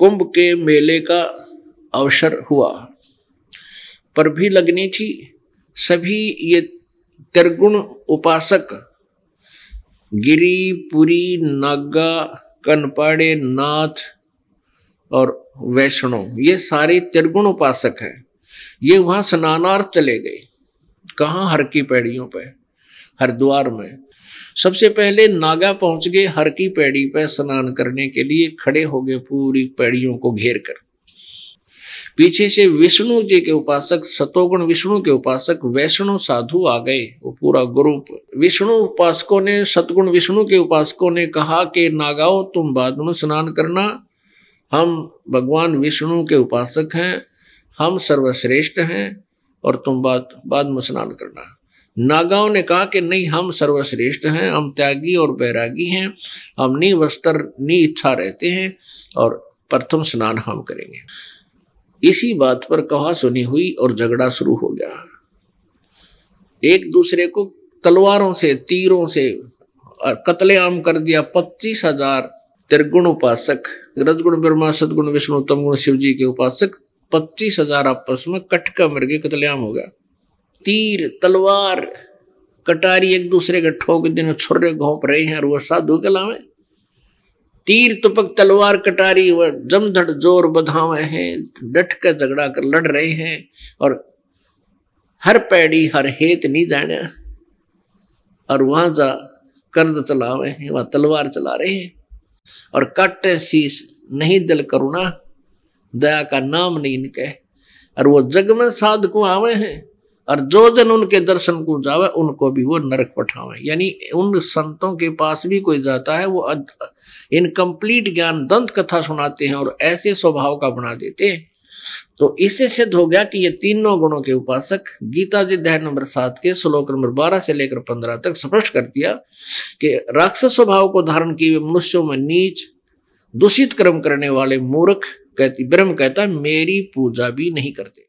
कुंभ के मेले का अवसर हुआ पर भी लगनी थी सभी ये त्रिगुण उपासक गिरी पुरी नागा कनपाड़े नाथ और वैष्णव ये सारे त्रिगुण उपासक हैं ये वहां स्नानार्थ चले गए कहाँ हर की पैड़ियों पे हरिद्वार में सबसे पहले नागा पहुंच गए हर की पैड़ी पर स्नान करने के लिए खड़े हो गए पूरी पैड़ियों को घेर कर पीछे से विष्णु जी के उपासक सतोगुण विष्णु के उपासक वैष्णो साधु आ गए वो पूरा ग्रुप विष्णु उपासकों ने सतगुण विष्णु के उपासकों ने कहा कि नागाओ तुम बाद में स्नान करना हम भगवान विष्णु के उपासक हैं हम सर्वश्रेष्ठ हैं और तुम बाद बाद में स्नान करना नागाओं ने कहा कि नहीं हम सर्वश्रेष्ठ हैं हम त्यागी और बैरागी हैं हम नी वस्त्र नी इच्छा रहते हैं और प्रथम स्नान हम करेंगे इसी बात पर कहा सुनी हुई और झगड़ा शुरू हो गया एक दूसरे को तलवारों से तीरों से कतलेआम कर दिया पच्चीस हजार त्रिगुण उपासक रजगुण ब्रह्मा सदगुण विष्णु तमगुण शिव जी के उपासक पच्चीस हजार आपस में कटका मर के कतलेआम हो गया तीर तलवार कटारी एक दूसरे के ठोक दिन छुर्रे घोंप रहे हैं और वह साधु लावे तीर तुपक तलवार कटारी वह जमधड़ जोर बधावे हैं डट कर झगड़ा कर लड़ रहे हैं और हर पैड़ी हर हेत नहीं जाने और वहां जा कर्द चलावे हैं वहां तलवार चला रहे हैं और काटे शीस नहीं दिल करुणा दया का नाम नहीं निकले और वो जग में साधु को आवे हैं और जो जन उनके दर्शन को जावे उनको भी वो नरक पठावे यानी उन संतों के पास भी कोई जाता है वो इनकम्प्लीट ज्ञान दंत कथा सुनाते हैं और ऐसे स्वभाव का बना देते हैं तो इससे सिद्ध हो गया कि ये तीनों गुणों के उपासक गीता जी अध्याय नंबर सात के श्लोक नंबर बारह से लेकर पंद्रह तक स्पष्ट कर दिया कि राक्षस स्वभाव को धारण किए हुए मनुष्यों में नीच दूषित कर्म करने वाले मूर्ख कहती ब्रह्म कहता मेरी पूजा भी नहीं करते